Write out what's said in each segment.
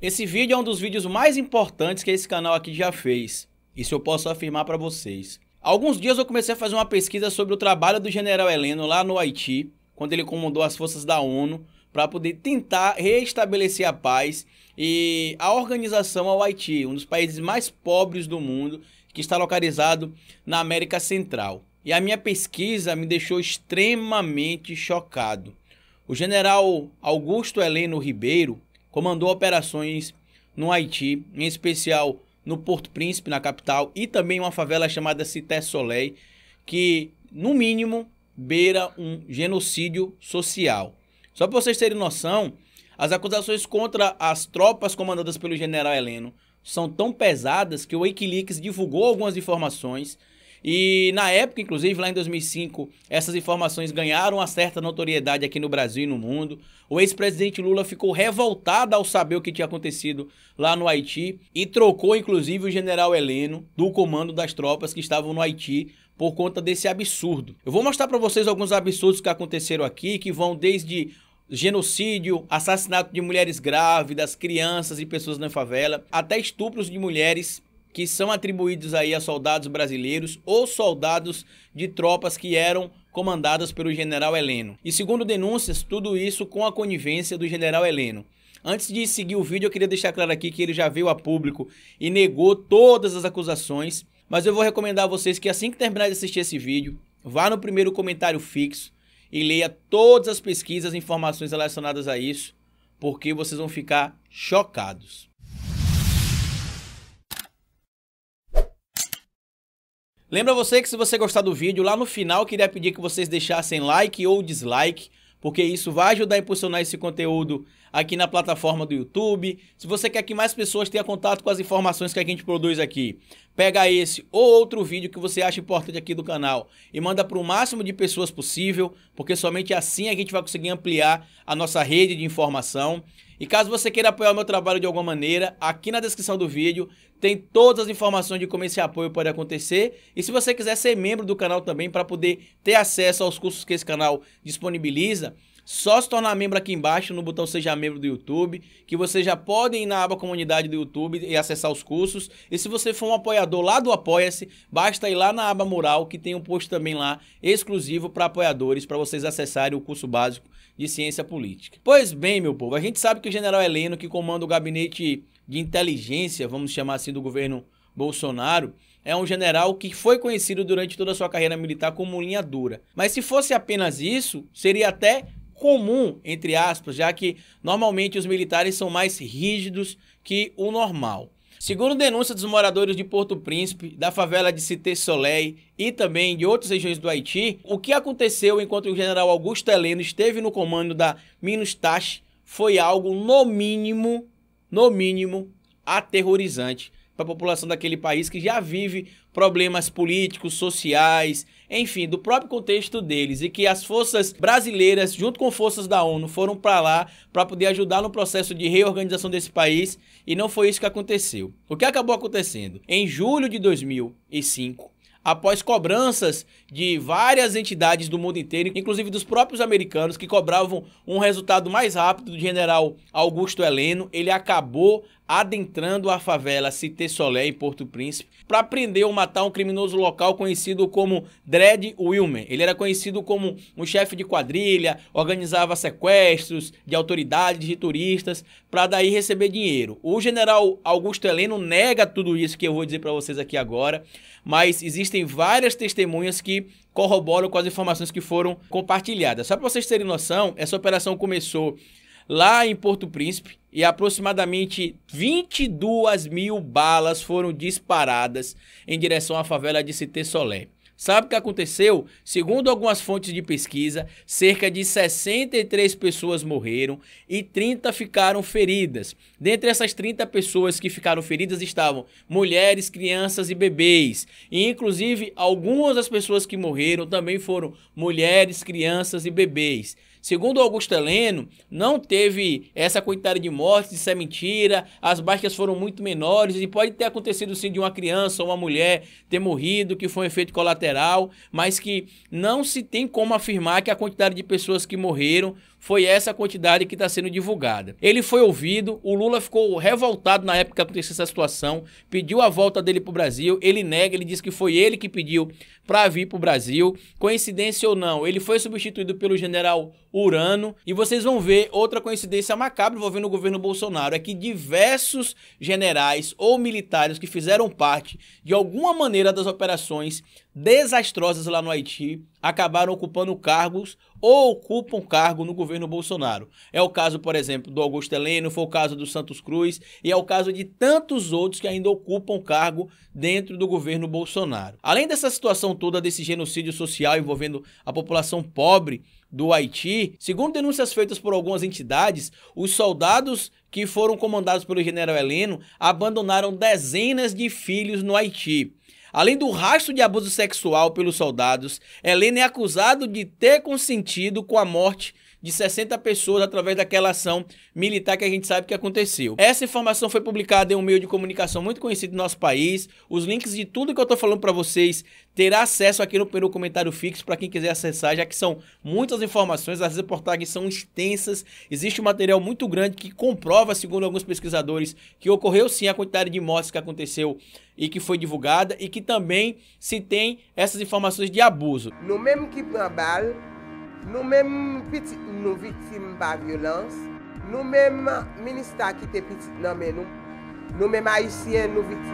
Esse vídeo é um dos vídeos mais importantes que esse canal aqui já fez. Isso eu posso afirmar para vocês. alguns dias eu comecei a fazer uma pesquisa sobre o trabalho do general Heleno lá no Haiti, quando ele comandou as forças da ONU, para poder tentar reestabelecer a paz e a organização ao Haiti, um dos países mais pobres do mundo, que está localizado na América Central. E a minha pesquisa me deixou extremamente chocado. O general Augusto Heleno Ribeiro, comandou operações no Haiti, em especial no Porto Príncipe, na capital, e também uma favela chamada Cité Soleil, que, no mínimo, beira um genocídio social. Só para vocês terem noção, as acusações contra as tropas comandadas pelo general Heleno são tão pesadas que o Wikileaks divulgou algumas informações e na época, inclusive, lá em 2005, essas informações ganharam uma certa notoriedade aqui no Brasil e no mundo. O ex-presidente Lula ficou revoltado ao saber o que tinha acontecido lá no Haiti e trocou, inclusive, o general Heleno do comando das tropas que estavam no Haiti por conta desse absurdo. Eu vou mostrar para vocês alguns absurdos que aconteceram aqui, que vão desde genocídio, assassinato de mulheres grávidas, crianças e pessoas na favela, até estupros de mulheres que são atribuídos aí a soldados brasileiros ou soldados de tropas que eram comandadas pelo general Heleno. E segundo denúncias, tudo isso com a conivência do general Heleno. Antes de seguir o vídeo, eu queria deixar claro aqui que ele já veio a público e negou todas as acusações, mas eu vou recomendar a vocês que assim que terminar de assistir esse vídeo, vá no primeiro comentário fixo e leia todas as pesquisas e informações relacionadas a isso, porque vocês vão ficar chocados. Lembra você que se você gostar do vídeo, lá no final queria pedir que vocês deixassem like ou dislike, porque isso vai ajudar a impulsionar esse conteúdo aqui na plataforma do YouTube. Se você quer que mais pessoas tenham contato com as informações que a gente produz aqui, pega esse ou outro vídeo que você acha importante aqui do canal e manda para o máximo de pessoas possível, porque somente assim a gente vai conseguir ampliar a nossa rede de informação. E caso você queira apoiar o meu trabalho de alguma maneira, aqui na descrição do vídeo tem todas as informações de como esse apoio pode acontecer. E se você quiser ser membro do canal também para poder ter acesso aos cursos que esse canal disponibiliza, só se tornar membro aqui embaixo no botão Seja Membro do YouTube, que você já pode ir na aba comunidade do YouTube e acessar os cursos. E se você for um apoiador lá do Apoia-se, basta ir lá na aba Mural, que tem um post também lá exclusivo para apoiadores, para vocês acessarem o curso básico de ciência política. Pois bem, meu povo, a gente sabe que o general Heleno, que comanda o gabinete de inteligência, vamos chamar assim, do governo Bolsonaro, é um general que foi conhecido durante toda a sua carreira militar como linha dura. Mas se fosse apenas isso, seria até comum, entre aspas, já que normalmente os militares são mais rígidos que o normal. Segundo denúncia dos moradores de Porto Príncipe, da favela de Cité Soleil e também de outras regiões do Haiti, o que aconteceu enquanto o general Augusto Heleno esteve no comando da Minustache foi algo no mínimo, no mínimo, aterrorizante para a população daquele país que já vive problemas políticos, sociais, enfim, do próprio contexto deles e que as forças brasileiras, junto com forças da ONU, foram para lá para poder ajudar no processo de reorganização desse país e não foi isso que aconteceu. O que acabou acontecendo? Em julho de 2005, após cobranças de várias entidades do mundo inteiro, inclusive dos próprios americanos, que cobravam um resultado mais rápido do general Augusto Heleno. Ele acabou adentrando a favela Cité Solé em Porto Príncipe para prender ou matar um criminoso local conhecido como Dredd Wilmer. Ele era conhecido como um chefe de quadrilha, organizava sequestros de autoridades, de turistas, para daí receber dinheiro. O general Augusto Heleno nega tudo isso que eu vou dizer para vocês aqui agora, mas existem existem várias testemunhas que corroboram com as informações que foram compartilhadas. Só para vocês terem noção, essa operação começou lá em Porto Príncipe e aproximadamente 22 mil balas foram disparadas em direção à favela de Cité Solé. Sabe o que aconteceu? Segundo algumas fontes de pesquisa, cerca de 63 pessoas morreram e 30 ficaram feridas. Dentre essas 30 pessoas que ficaram feridas estavam mulheres, crianças e bebês. E inclusive algumas das pessoas que morreram também foram mulheres, crianças e bebês. Segundo Augusto Heleno, não teve essa quantidade de mortes, isso é mentira, as baixas foram muito menores e pode ter acontecido sim de uma criança ou uma mulher ter morrido, que foi um efeito colateral, mas que não se tem como afirmar que a quantidade de pessoas que morreram foi essa a quantidade que está sendo divulgada. Ele foi ouvido, o Lula ficou revoltado na época que aconteceu essa situação, pediu a volta dele para o Brasil, ele nega, ele diz que foi ele que pediu para vir para o Brasil. Coincidência ou não, ele foi substituído pelo general Urano. E vocês vão ver outra coincidência macabra envolvendo o governo Bolsonaro: é que diversos generais ou militares que fizeram parte de alguma maneira das operações desastrosas lá no Haiti acabaram ocupando cargos ou ocupam cargo no governo Bolsonaro. É o caso, por exemplo, do Augusto Heleno, foi o caso do Santos Cruz e é o caso de tantos outros que ainda ocupam cargo dentro do governo Bolsonaro. Além dessa situação toda desse genocídio social envolvendo a população pobre do Haiti, segundo denúncias feitas por algumas entidades, os soldados que foram comandados pelo general Heleno abandonaram dezenas de filhos no Haiti. Além do rastro de abuso sexual pelos soldados, Helena é acusada de ter consentido com a morte de 60 pessoas através daquela ação militar que a gente sabe que aconteceu. Essa informação foi publicada em um meio de comunicação muito conhecido no nosso país. Os links de tudo que eu estou falando para vocês terá acesso aqui no primeiro comentário fixo para quem quiser acessar, já que são muitas informações, as reportagens são extensas, existe um material muito grande que comprova, segundo alguns pesquisadores, que ocorreu sim a quantidade de mortes que aconteceu e que foi divulgada e que também se tem essas informações de abuso. No mesmo que bala Nou menm pitit nou vitim ba violans, nou menm minister ki te pitit nan men nou,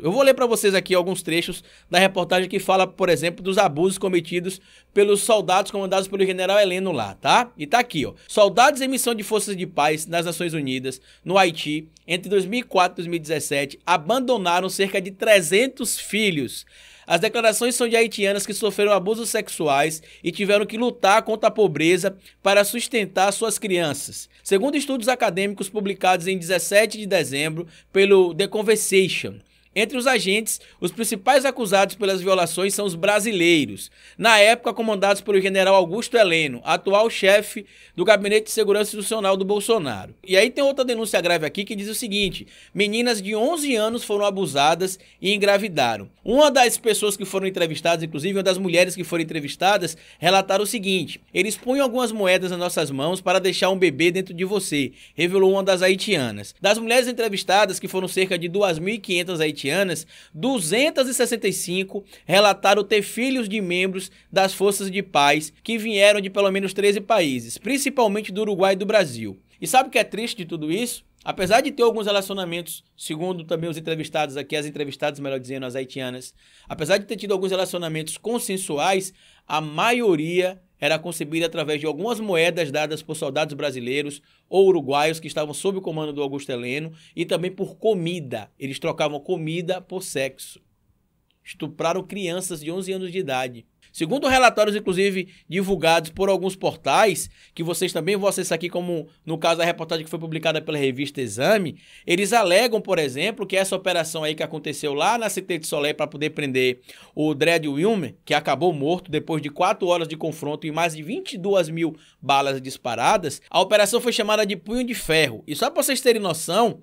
Eu vou ler para vocês aqui alguns trechos da reportagem que fala, por exemplo, dos abusos cometidos pelos soldados comandados pelo general Heleno lá, tá? E tá aqui, ó. Soldados em missão de forças de paz nas Nações Unidas, no Haiti, entre 2004 e 2017, abandonaram cerca de 300 filhos as declarações são de haitianas que sofreram abusos sexuais e tiveram que lutar contra a pobreza para sustentar suas crianças. Segundo estudos acadêmicos publicados em 17 de dezembro pelo The Conversation, entre os agentes, os principais acusados pelas violações são os brasileiros, na época comandados pelo general Augusto Heleno, atual chefe do Gabinete de Segurança Institucional do Bolsonaro. E aí tem outra denúncia grave aqui que diz o seguinte: meninas de 11 anos foram abusadas e engravidaram. Uma das pessoas que foram entrevistadas, inclusive uma das mulheres que foram entrevistadas, relataram o seguinte: eles punham algumas moedas nas nossas mãos para deixar um bebê dentro de você, revelou uma das haitianas. Das mulheres entrevistadas, que foram cerca de 2.500 haitianas, haitianas, 265 relataram ter filhos de membros das forças de paz que vieram de pelo menos 13 países, principalmente do Uruguai e do Brasil. E sabe o que é triste de tudo isso? Apesar de ter alguns relacionamentos, segundo também os entrevistados aqui, as entrevistadas, melhor dizendo, as haitianas, apesar de ter tido alguns relacionamentos consensuais, a maioria era concebida através de algumas moedas dadas por soldados brasileiros ou uruguaios que estavam sob o comando do Augusto Heleno e também por comida. Eles trocavam comida por sexo. Estupraram crianças de 11 anos de idade. Segundo relatórios, inclusive, divulgados por alguns portais, que vocês também vão acessar aqui, como no caso da reportagem que foi publicada pela revista Exame, eles alegam, por exemplo, que essa operação aí que aconteceu lá na CT de Solé para poder prender o Dredd Wilmer, que acabou morto depois de 4 horas de confronto e mais de 22 mil balas disparadas, a operação foi chamada de Punho de Ferro. E só para vocês terem noção,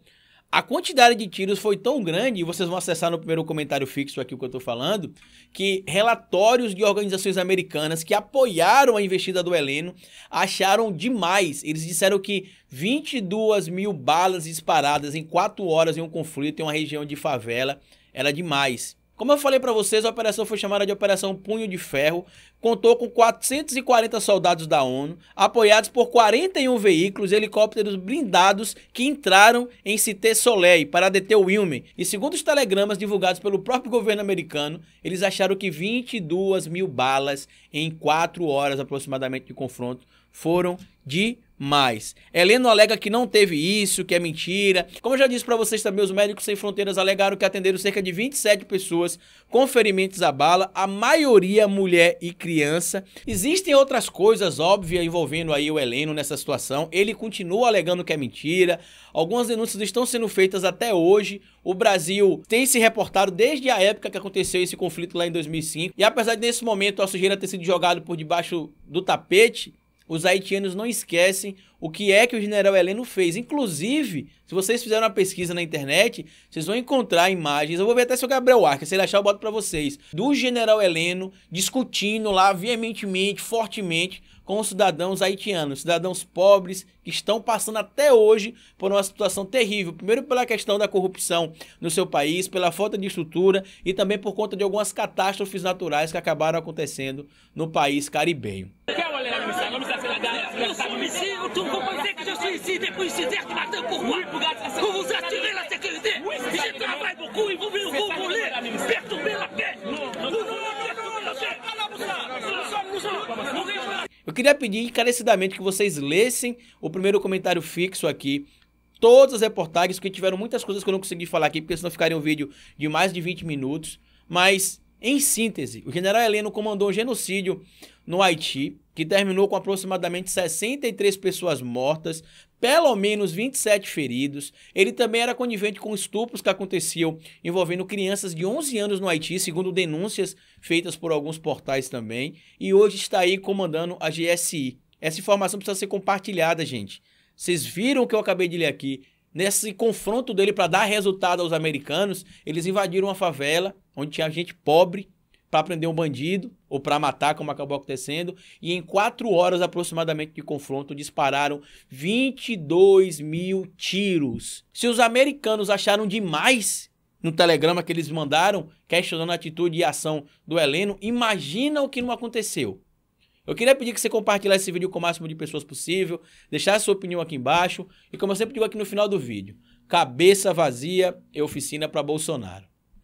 a quantidade de tiros foi tão grande, e vocês vão acessar no primeiro comentário fixo aqui o que eu estou falando, que relatórios de organizações americanas que apoiaram a investida do Heleno acharam demais. Eles disseram que 22 mil balas disparadas em 4 horas em um conflito em uma região de favela era demais. Como eu falei para vocês, a operação foi chamada de Operação Punho de Ferro, contou com 440 soldados da ONU, apoiados por 41 veículos e helicópteros blindados que entraram em Cité Soleil para deter o Wilmer. E segundo os telegramas divulgados pelo próprio governo americano, eles acharam que 22 mil balas em 4 horas aproximadamente de confronto foram de mais. Heleno alega que não teve isso, que é mentira. Como eu já disse para vocês também, os médicos sem fronteiras alegaram que atenderam cerca de 27 pessoas com ferimentos à bala, a maioria mulher e criança. Existem outras coisas óbvias envolvendo aí o Heleno nessa situação. Ele continua alegando que é mentira. Algumas denúncias estão sendo feitas até hoje. O Brasil tem se reportado desde a época que aconteceu esse conflito lá em 2005. E apesar de nesse momento a sujeira ter sido jogada por debaixo do tapete, os haitianos não esquecem o que é que o general Heleno fez. Inclusive, se vocês fizeram uma pesquisa na internet, vocês vão encontrar imagens. Eu vou ver até se o Gabriel Arca, se ele achar, eu boto para vocês. Do general Heleno discutindo lá veementemente, fortemente, com os cidadãos haitianos, cidadãos pobres que estão passando até hoje por uma situação terrível. Primeiro, pela questão da corrupção no seu país, pela falta de estrutura e também por conta de algumas catástrofes naturais que acabaram acontecendo no país caribenho que je suis ici depuis 6 heures du matin. Pourquoi Pour vous assurer la sécurité. Je travaille beaucoup et vous, vous voulez perturber la paix. Eu queria pedir encarecidamente que vocês lessem o primeiro comentário fixo aqui todas as reportagens, porque tiveram muitas coisas que eu não consegui falar aqui, porque senão ficaria um vídeo de mais de 20 minutos. Mas em síntese, o general Heleno comandou um genocídio no Haiti, que terminou com aproximadamente 63 pessoas mortas, pelo menos 27 feridos. Ele também era conivente com estupros que aconteciam envolvendo crianças de 11 anos no Haiti, segundo denúncias feitas por alguns portais também, e hoje está aí comandando a GSI. Essa informação precisa ser compartilhada, gente. Vocês viram o que eu acabei de ler aqui? Nesse confronto dele para dar resultado aos americanos, eles invadiram uma favela onde tinha gente pobre para prender um bandido ou para matar, como acabou acontecendo. E em quatro horas aproximadamente de confronto, dispararam 22 mil tiros. Se os americanos acharam demais no telegrama que eles mandaram, questionando a atitude e a ação do Heleno, imagina o que não aconteceu. Eu queria pedir que você compartilhasse esse vídeo com o máximo de pessoas possível, deixasse sua opinião aqui embaixo e como eu sempre digo aqui no final do vídeo, cabeça vazia e é oficina para Bolsonaro.